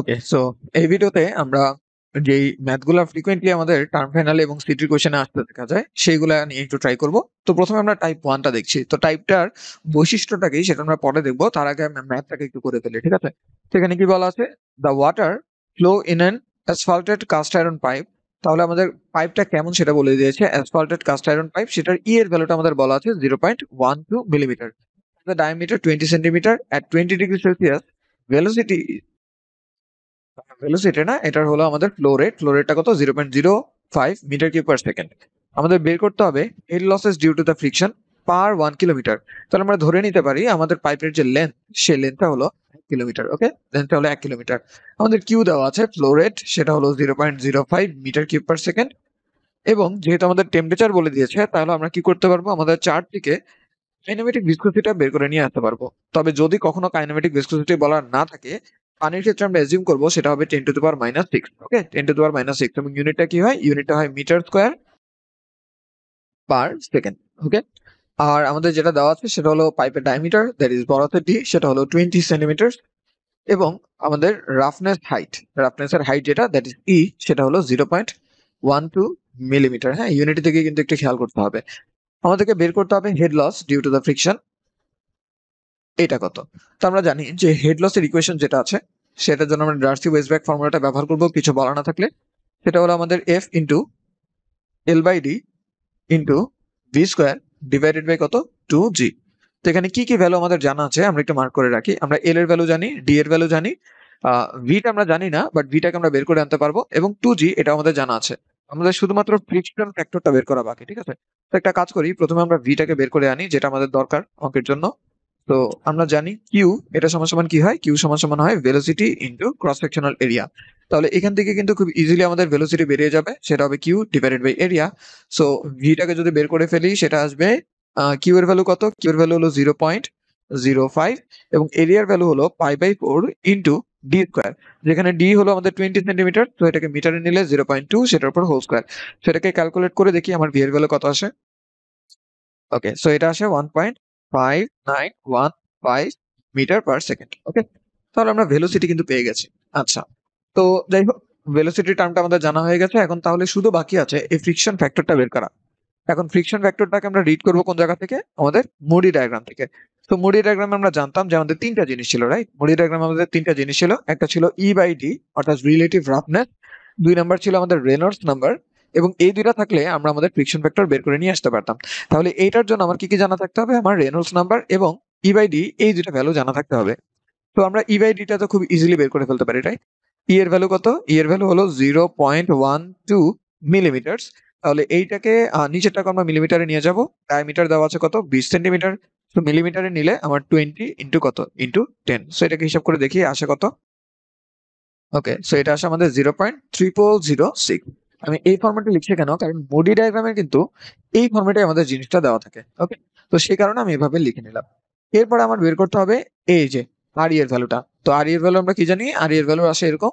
okay so এই ভিডিওতে আমরা যে ম্যাথগুলো ফ্রিকোয়েন্টলি আমাদের টার্ম ফাইনালে এবং সিটির কোয়েশনে আসতে দেখা যায় সেইগুলো নিয়ে একটু ট্রাই করব তো প্রথমে আমরা টাইপ ওয়ানটা দেখছি তো টাইপটার বৈশিষ্ট্যটা কি সেটা আমরা পরে দেখবো তার আগে আমি ম্যাথটাকে একটু করে ফেলি ঠিক আছে সেখানে কি বলা আছে the water flow in an asphalted cast iron pipe তাহলে আমাদের পাইপটা কেমন সেটা বলে দিয়েছে অ্যাসফাল্টেড কাস্ট আয়রন পাইপ সেটার ই e এর ভ্যালুটা আমাদের বলা আছে zero point one two millimetre the diameter twenty centimetre at twenty degree Celsius velocity velocity না এটার হলো আমাদের ফ্লো রেট ফ্লো রেটটা কত zero point zero five metre cu per second আমাদের বের করতে হবে head losses due to the friction per one kilometre তাহলে আমরা ধরে নিতে পারি আমাদের পাইপের যে লেন্থ লেন্থটা হলো এক কিলোমিটার ওকে লেন্থটা হলো এক কিলোমিটার আমাদের কিউ দেওয়া আছে ফ্লো রেট সেটা হলো zero point zero five metre cube per second এবং যেহেতু আমাদের টেম্পারেচার বলে দিয়েছে তাহলে আমরা কি করতে পারবো আমাদের চার্টটিকে কাইনামেটিক ভিসকোসিটিটা বের করে নিয়ে আসতে পারবো তবে যদি কখনো কাইনামেটিক ভিস্কোসিটি বলা না থাকে পানির ক্ষেত্রে আমরা এজিউম করবো সেটা হবে ten to the power minus six okay ten to the power minus six এবং ইউনিটটা কি হয় ইউনিটটা হয় metre square per second okay আর আমাদের যেটা দেওয়া আছে সেটা হলো পাইপের ডায়ামিটার দ্যাট ইজ বড় ডি সেটা হলো টোয়েন্টি সেন্টিমিটার এবং আমাদের রাফনেস হাইট রাফনেসের হাইট যেটা দ্যাট ইজ ই সেটা হলো zero point one two millimetre হ্যাঁ ইউনিট থেকে কিন্তু একটু খেয়াল করতে হবে আমাদেরকে বের করতে হবে head loss due to the friction এটা কত তো আমরা জানি যে হেড এর ইকুয়েশন যেটা আছে সেটার জন্য আমরা ডার্সি ওয়েস্টব্যাক ফর্মুলাটা ব্যবহার করব কিছু বলা না থাকলে সেটা হলো আমাদের F into L by D into V square divided by কত টু জি তো এখানে কি কি ভ্যালু আমাদের জানা আছে আমরা একটু মার্ক করে রাখি আমরা এল এর ভ্যালু জানি ডি এর ভ্যালু জানি ভিটা আমরা জানি না বাট ভিটাকে আমরা বের করে আনতে পারবো এবং টু জি এটা আমাদের জানা আছে আমাদের শুধুমাত্র ফ্রিকশন ফ্যাক্টরটা বের করা বাকি ঠিক আছে তো একটা কাজ করি প্রথমে আমরা ভিটাকে বের করে আনি যেটা আমাদের দরকার অঙ্কের জন্য তো আমরা জানি কিউ এটা সমান সমান কি হয় কিউ সমান সমান হয় velocity into cross sectional area তাহলে এখান থেকে কিন্তু খুব ইজিলি আমাদের ভেলোসিটি বেরিয়ে যাবে সেটা হবে Q divided by area so ভিটাকে যদি বের করে ফেলি সেটা আসবে কিউ এর ভ্যালু কত কিউ এর ভ্যালু হলো জিরো পয়েন্ট জিরো ফাইভ এবং এরিয়ার ভ্যালু হলো pi by four into D square যেখানে ডি হলো আমাদের টোয়েন্টি সেন্টিমিটার তো এটাকে মিটারে নিলে জিরো পয়েন্ট টু সেটার উপর হোল স্কোয়ার সেটাকে ক্যালকুলেট করে দেখি আমার ভি এর ভ্যালু কত আসে ওকে সো এটা আসে one point five nine one five metre per second okay তাহলে আমরা ভেলোসিটি কিন্তু পেয়ে গেছি আচ্ছা তো যাই হোক ভেলোসিটি টার্মটা আমাদের জানা হয়ে গেছে এখন তাহলে শুধু বাকি আছে এই ফ্রিকশন ফ্যাক্টরটা বের করা এখন ফ্রিকশন ফ্যাক্টরটাকে আমরা রিড করব কোন জায়গা থেকে আমাদের মুডি ডায়াগ্রাম থেকে তো মুডি ডায়াগ্রামে আমরা জানতাম যে আমাদের তিনটা জিনিস ছিল রাইট মুডি ডায়াগ্রাম আমাদের তিনটা জিনিস ছিল একটা ছিল ই বাই ডি অর্থাৎ রিলেটিভ রাফনেস দুই নাম্বার ছিল আমাদের রেনল্ডস নাম্বার এবং এই দুইটা থাকলে আমরা আমাদের ফ্রিকশন ফ্যাক্টর বের করে নিয়ে আসতে পারতাম তাহলে এইটার জন্য আমার কি কি জানা থাকতে হবে আমার রেনোলস নাম্বার এবং ই বাই ডি এই দুইটা ভ্যালু জানা থাকতে হবে তো আমরা ই বাই ডিটা তো খুব ইজিলি বের করে ফেলতে পারি রাইট ই e এর ভ্যালু কত ই e এর ভ্যালু হলো zero point one two millimetre তাহলে এইটাকে টাকা আমরা মিলিমিটারে নিয়ে যাবো ডায়ামিটার দেওয়া আছে কত বিশ সেন্টিমিটার তো মিলিমিটারে নিলে আমার টোয়েন্টি ইন্টু কত ইন্টু টেন সো এটাকে হিসাব করে দেখি আসে কত ওকে সো এটা আসে আমাদের zero point triple zero six আমি এই ফর্মেটে লিখছি কেন কারণ বডি ডায়াগ্রামে কিন্তু এই ফর্মেটে আমাদের জিনিসটা দেওয়া থাকে ওকে তো সেই কারণে আমি এভাবে লিখে নিলাম এরপর আমার বের করতে হবে এই যে আর ইয়ের ভ্যালুটা তো আর ইয়ের ভ্যালু আমরা কি জানি আর এর ভ্যালু আসে এরকম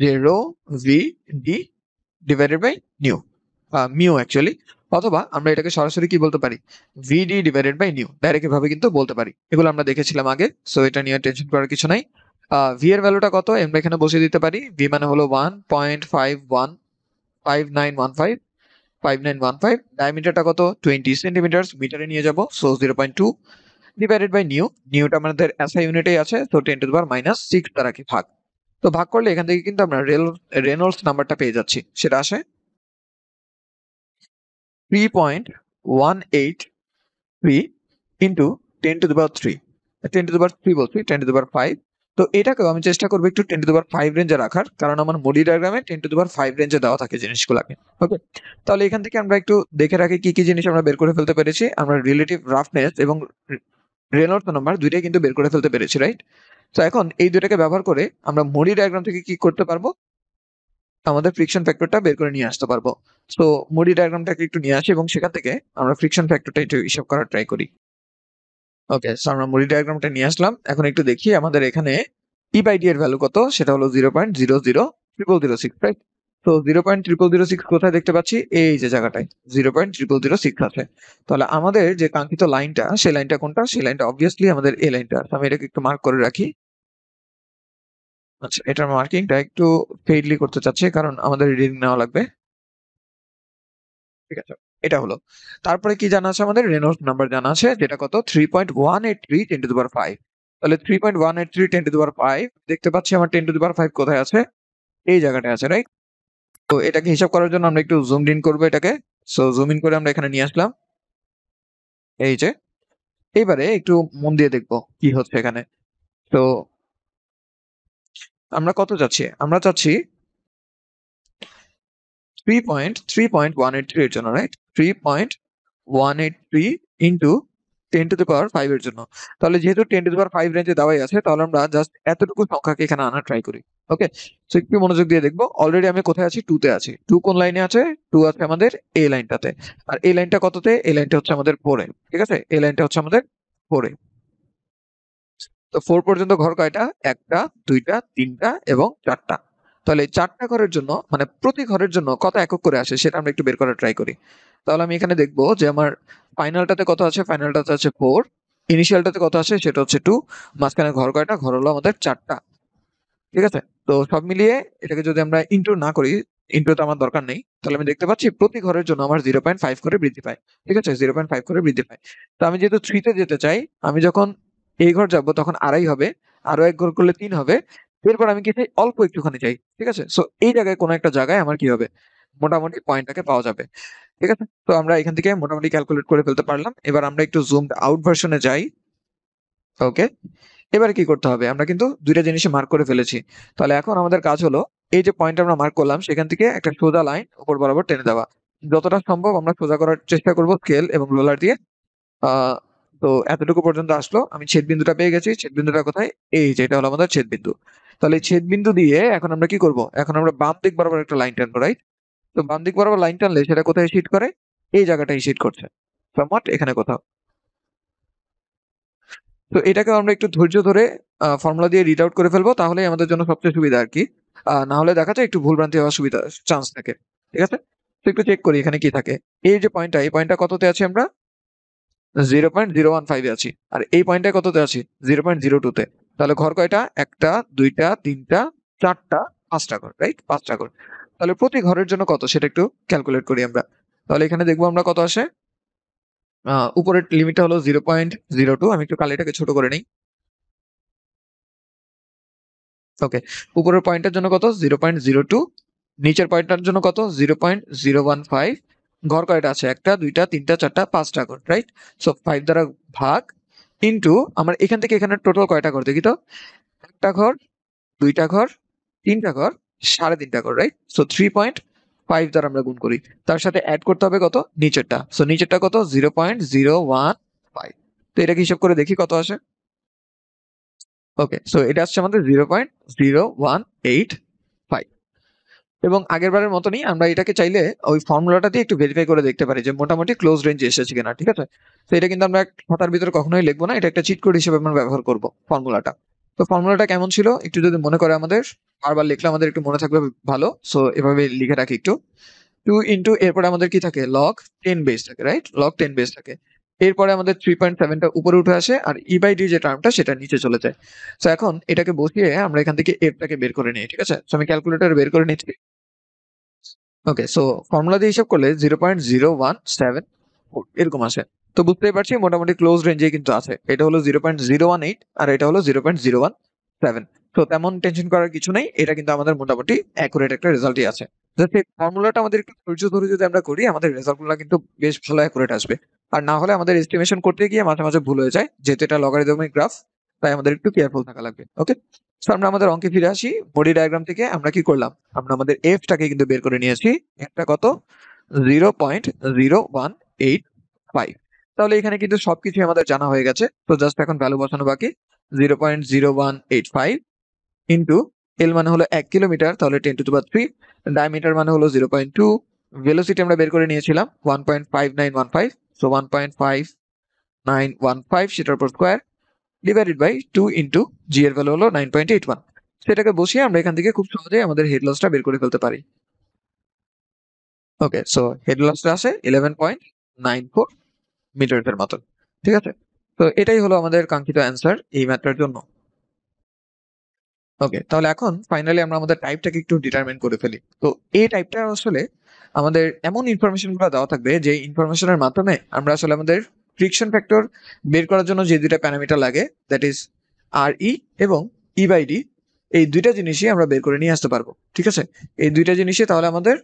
zero V D divided by nu mu actually অথবা আমরা এটাকে সরাসরি কি বলতে পারি VD divided by nu direct এভাবে কিন্তু বলতে পারি এগুলো আমরা দেখেছিলাম আগে সো এটা নিয়ে টেনশন করার কিছু নাই ভি এর ভ্যালুটা কত আমরা এখানে বসিয়ে দিতে পারি ভি মানে হলো one point five one five nine one five five nine one five ডায়ামিটারটা কত টোয়েন্টি সেন্টিমিটার মিটারে নিয়ে যাবো so zero point two divided by nu নিউটা আমাদের এসআই ইউনিটেই আছে তো ten to power minus six দ্বারা কি ভাগ তো ভাগ করলে এখান থেকে কিন্তু আমরা রেল রেনল্ডস নাম্বারটা পেয়ে যাচ্ছি সেটা আসে three point one eight three into ten to power three ten to power three বলছি টেন টু পাওয়ার ফাইভ তো এটাকেও আমি চেষ্টা করবো একটু টেন টু দুবার ফাইভ রেঞ্জে রাখার কারণ আমার মডি ডায়াগ্রামে টেন টু দুবার ফাইভ রেঞ্জে দেওয়া থাকে জিনিসগুলোকে ওকে তাহলে এখান থেকে আমরা একটু দেখে রাখি কি কি জিনিস আমরা বের করে ফেলতে পেরেছি আমরা রিলেটিভ রাফনেস এবং রেনল্ডস নাম্বার দুইটাই কিন্তু বের করে ফেলতে পেরেছি রাইট তো এখন এই দুটাকে ব্যবহার করে আমরা মডি ডায়াগ্রাম থেকে কি করতে পারবো আমাদের ফ্রিকশন ফ্যাক্টরটা বের করে নিয়ে আসতে পারবো সো মডি ডায়াগ্রামটাকে একটু নিয়ে আসি এবং সেখান থেকে আমরা ফ্রিকশন ফ্যাক্টরটা একটু হিসাব করার ট্রাই করি ওকে সো আমরা মুড়ি ডায়াগ্রামটা নিয়ে আসলাম এখন একটু দেখি আমাদের এখানে ই বাই ডি এর ভ্যালু কত সেটা হলো zero point zero zero triple zero six right তো zero point triple zero six কোথায় দেখতে পাচ্ছি এই যে জায়গাটায় zero point triple zero six আছে তাহলে আমাদের যে কাঙ্ক্ষিত লাইনটা সেই লাইনটা কোনটা সেই লাইনটা অবভিয়াসলি আমাদের এই লাইনটা আমি এটাকে একটু মার্ক করে রাখি আচ্ছা এটার মার্কিংটা একটু ফেইডলি করতে চাচ্ছি কারণ আমাদের রিডিং নেওয়া লাগবে ঠিক আছে এটা হলো তারপরে কি জানা আছে আমাদের রেনোস নাম্বার জানা আছে যেটা কত three point one eight three ten to power five তাহলে three point one eight three ten to power five দেখতে পাচ্ছি আমার টেন টু পাওয়ার ফাইভ কোথায় আছে এই জায়গাটা আছে রাইট তো এটাকে হিসাব করার জন্য আমরা একটু জুম ইন করবো এটাকে সো জুম ইন করে আমরা এখানে নিয়ে আসলাম এই যে এইবারে একটু মন দিয়ে দেখবো কি হচ্ছে এখানে তো আমরা কত চাচ্ছি আমরা চাচ্ছি three point three point one eight three এর জন্য right 3.183 into ten to the power five এর জন্য তাহলে যেহেতু ten to the power five রেঞ্জে দেওয়াই আছে তাহলে আমরা জাস্ট এতটুকু সংখ্যাকে এখানে আনা ট্রাই করি ওকে সো একটু মনোযোগ দিয়ে দেখবো অলরেডি আমি কোথায় আছি টুতে আছি টু কোন লাইনে আছে টু আছে আমাদের এ লাইনটাতে আর এ লাইনটা কততে এ লাইনটা হচ্ছে আমাদের ফোরে ঠিক আছে এ লাইনটা হচ্ছে আমাদের ফোরে তো ফোর পর্যন্ত ঘর কয়টা একটা দুইটা তিনটা এবং চারটা তাহলে চারটা ঘরের জন্য মানে প্রতি ঘরের জন্য কত একক করে আসে সেটা আমরা একটু বের করার ট্রাই করি তাহলে আমি এখানে দেখবো যে আমার ফাইনালটাতে কত আছে ফাইনালটাতে আছে ফোর ইনিশিয়ালটাতে কত আছে সেটা হচ্ছে টু মাঝখানে ঘর কয়টা ঘর হলো আমাদের চারটা ঠিক আছে তো সব মিলিয়ে এটাকে যদি আমরা ইন্টু না করি তো আমার দরকার নেই তাহলে আমি দেখতে পাচ্ছি প্রতি ঘরের জন্য আমার জিরো পয়েন্ট ফাইভ করে বৃদ্ধি পায় ঠিক আছে জিরো পয়েন্ট ফাইভ করে বৃদ্ধি পায় তো আমি যেহেতু থ্রিতে যেতে চাই আমি যখন এই ঘর যাব তখন আড়াই হবে আরো এক ঘর করলে তিন হবে এরপর আমি কি চাই অল্প একটুখানি চাই ঠিক আছে সো এই জায়গায় কোনো একটা জায়গায় আমার কি হবে মোটামুটি পয়েন্টটাকে পাওয়া যাবে ঠিক আছে তো আমরা এখান থেকে মোটামুটি ক্যালকুলেট করে ফেলতে পারলাম এবার আমরা একটু জুম আউট ভার্সনে যাই ওকে এবার কি করতে হবে আমরা কিন্তু দুইটা জিনিসে মার্ক করে ফেলেছি তাহলে এখন আমাদের কাজ হলো এই যে পয়েন্ট আমরা মার্ক করলাম সেখান থেকে একটা সোজা লাইন উপর বরাবর টেনে দেওয়া যতটা সম্ভব আমরা সোজা করার চেষ্টা করব স্কেল এবং রোলার দিয়ে তো এতটুকু পর্যন্ত আসলো আমি ছেদ বিন্দুটা পেয়ে গেছি ছেদ বিন্দুটা কোথায় এই যে এটা হলো আমাদের ছেদ বিন্দু তাহলে ছেদ বিন্দু দিয়ে এখন আমরা কি করব এখন আমরা বাম দিক বরাবর একটা লাইন টেনবো রাইট তো বাম দিক বরাবর লাইন টানলে সেটা কোথায় শিট করে এই জায়গাটাই শিট করছে সামওয়াট এখানে কোথাও তো এটাকে আমরা একটু ধৈর্য ধরে ফর্মুলা দিয়ে রিড আউট করে ফেলবো তাহলে আমাদের জন্য সবচেয়ে সুবিধা আর কি না হলে দেখা যায় একটু ভুলভ্রান্তি হওয়ার সুবিধা চান্স থাকে ঠিক আছে তো একটু চেক করি এখানে কি থাকে এই যে পয়েন্টটা এই পয়েন্টটা কততে আছে আমরা জিরো পয়েন্ট জিরো ওয়ান ফাইভে আছি আর এই পয়েন্টটা কততে আছি জিরো পয়েন্ট জিরো টুতে তাহলে ঘর কয়টা একটা দুইটা তিনটা চারটা পাঁচটা ঘর রাইট পাঁচটা ঘর তাহলে প্রতি ঘরের জন্য কত সেটা একটু ক্যালকুলেট করি আমরা তাহলে এখানে দেখবো আমরা কত আসে উপরের লিমিটটা হলো জিরো পয়েন্ট জিরো টু আমি একটু কালিটাকে ছোট করে নিই ওকে উপরের পয়েন্টের জন্য কত জিরো পয়েন্ট জিরো টু নিচের পয়েন্টটার জন্য কত zero point zero one five ঘর কয়টা আছে একটা দুইটা তিনটা চারটা পাঁচটা ঘর রাইট সো ফাইভ দ্বারা ভাগ ইন্টু আমার এখান থেকে এখানে টোটাল কয়টা ঘর দেখি তো একটা ঘর দুইটা ঘর তিনটা ঘর সাড়ে তিনটা করে right so three point five দ্বারা আমরা গুণ করি তার সাথে অ্যাড করতে হবে কত নিচেরটা সো নিচেরটা কত zero point zero one five তো এটাকে হিসাব করে দেখি কত আসে ওকে সো এটা আসছে আমাদের zero point zero one eight five এবং আগের বারের মতনই আমরা এটাকে চাইলে ওই ফর্মুলাটা দিয়ে একটু ভেরিফাই করে দেখতে পারি যে মোটামুটি ক্লোজ রেঞ্জে এসেছে কিনা ঠিক আছে তো এটা কিন্তু আমরা খাতার ভিতরে কখনোই লিখবো না এটা একটা চিট কোড হিসেবে আমরা ব্যবহার করবো ফর্মুলাটা তো ফর্মুলাটা কেমন ছিল একটু যদি মনে করে আমাদের বারবার লিখলে আমাদের একটু মনে থাকবে ভালো সো এভাবে লিখে রাখি একটু টু ইন্টু এরপর আমাদের কি থাকে লক টেন বেস থাকে রাইট লক টেন বেস থাকে এরপরে আমাদের থ্রি পয়েন্ট সেভেনটা উপরে উঠে আসে আর ই বাই ডি যে টার্মটা সেটা নিচে চলে যায় তো এখন এটাকে বসিয়ে আমরা এখান থেকে এফটাকে বের করে নিই ঠিক আছে সো আমি ক্যালকুলেটর বের করে নিচ্ছি ওকে সো ফর্মুলা দিয়ে হিসাব করলে zero point zero one seven এরকম আসে তো বুঝতেই পারছি মোটামুটি ক্লোজ রেঞ্জে কিন্তু আছে এটা হলো zero point zero one eight আর এটা হলো zero point zero one seven তো তেমন টেনশন করার কিছু নেই এটা কিন্তু আমাদের মোটামুটি অ্যাকুরেট একটা রেজাল্টই আছে সেই ফর্মুলাটা আমাদের একটু ধৈর্য ধরে যদি আমরা করি আমাদের রেজাল্টগুলো কিন্তু বেশ ভালো অ্যাকুরেট আসবে আর না হলে আমাদের এস্টিমেশন করতে গিয়ে মাঝে মাঝে ভুল হয়ে যায় যেহেতু এটা লগারিদমিক গ্রাফ তাই আমাদের একটু কেয়ারফুল থাকা লাগবে ওকে সো আমরা আমাদের অঙ্কে ফিরে আসি বডি ডায়াগ্রাম থেকে আমরা কি করলাম আমরা আমাদের এফটাকে কিন্তু বের করে নিয়েছি একটা কত zero point zero one eight five তাহলে এখানে কিন্তু সবকিছু আমাদের জানা হয়ে গেছে তো জাস্ট এখন ভ্যালু বসানো বাকি zero point zero one eight five into L মানে হলো এক কিলোমিটার তাহলে টেন টু টু বা থ্রি ডায়মিটার মানে হলো জিরো পয়েন্ট টু ভেলোসিটি আমরা বের করে নিয়েছিলাম one point five nine one five so one point five nine one five সেটার উপর square divided by two into G এর ভ্যালু হলো নাইন পয়েন্ট এইট ওয়ান সেটাকে বসিয়ে আমরা এখান থেকে খুব সহজে আমাদের হেড লসটা বের করে ফেলতে পারি ওকে সো হেড লসটা আছে ইলেভেন পয়েন্ট নাইন ফোর মিটারের মতন ঠিক আছে তো এটাই হলো আমাদের কাঙ্ক্ষিত অ্যান্সার এই ম্যাথটার জন্য ওকে তাহলে এখন ফাইনালি আমরা আমাদের টাইপটাকে একটু ডিটারমেন্ট করে ফেলি তো এই টাইপটা আসলে আমাদের এমন ইনফরমেশনগুলো দেওয়া থাকবে যে ইনফরমেশনের মাধ্যমে আমরা আসলে আমাদের ফ্রিকশন ফ্যাক্টর বের করার জন্য যে দুইটা প্যারামিটার লাগে দ্যাট ইজ আর ই এবং ই বাই ডি এই দুইটা জিনিসই আমরা বের করে নিয়ে আসতে পারবো ঠিক আছে এই দুইটা জিনিসই তাহলে আমাদের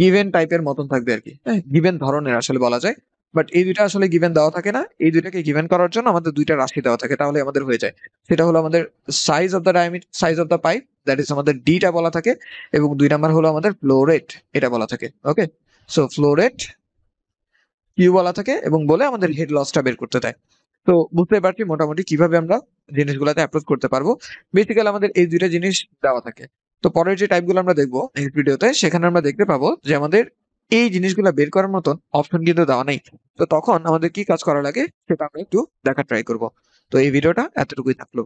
গিভেন টাইপের মতন থাকবে আর কি গিভেন হ্যাঁ, ধরনের আসলে বলা যায় বাট এই দুইটা আসলে গিভেন দেওয়া থাকে না এই দুইটাকে গিভেন করার জন্য আমাদের দুইটা রাশি দেওয়া থাকে তাহলে আমাদের হয়ে যায় সেটা হলো আমাদের size of the diameter size of the pipe that is আমাদের ডিটা বলা থাকে এবং দুই নাম্বার হলো আমাদের ফ্লোরেট এটা বলা থাকে ওকে সো ফ্লোরেট কিউ বলা থাকে এবং বলে আমাদের হেড লসটা বের করতে দেয় তো বুঝতে পারছি মোটামুটি কিভাবে আমরা জিনিসগুলোতে অ্যাপ্রোচ করতে পারবো বেসিক্যালি আমাদের এই দুইটা জিনিস দেওয়া থাকে তো পরের যে টাইপগুলো আমরা দেখবো নেক্সট ভিডিওতে সেখানে আমরা দেখতে পাবো যে আমাদের এই জিনিসগুলো বের করার মতন অপশন কিন্তু দেওয়া নেই তো তখন আমাদের কি কাজ করা লাগে সেটা আমরা একটু দেখা ট্রাই করব তো এই ভিডিওটা এতটুকুই থাকলো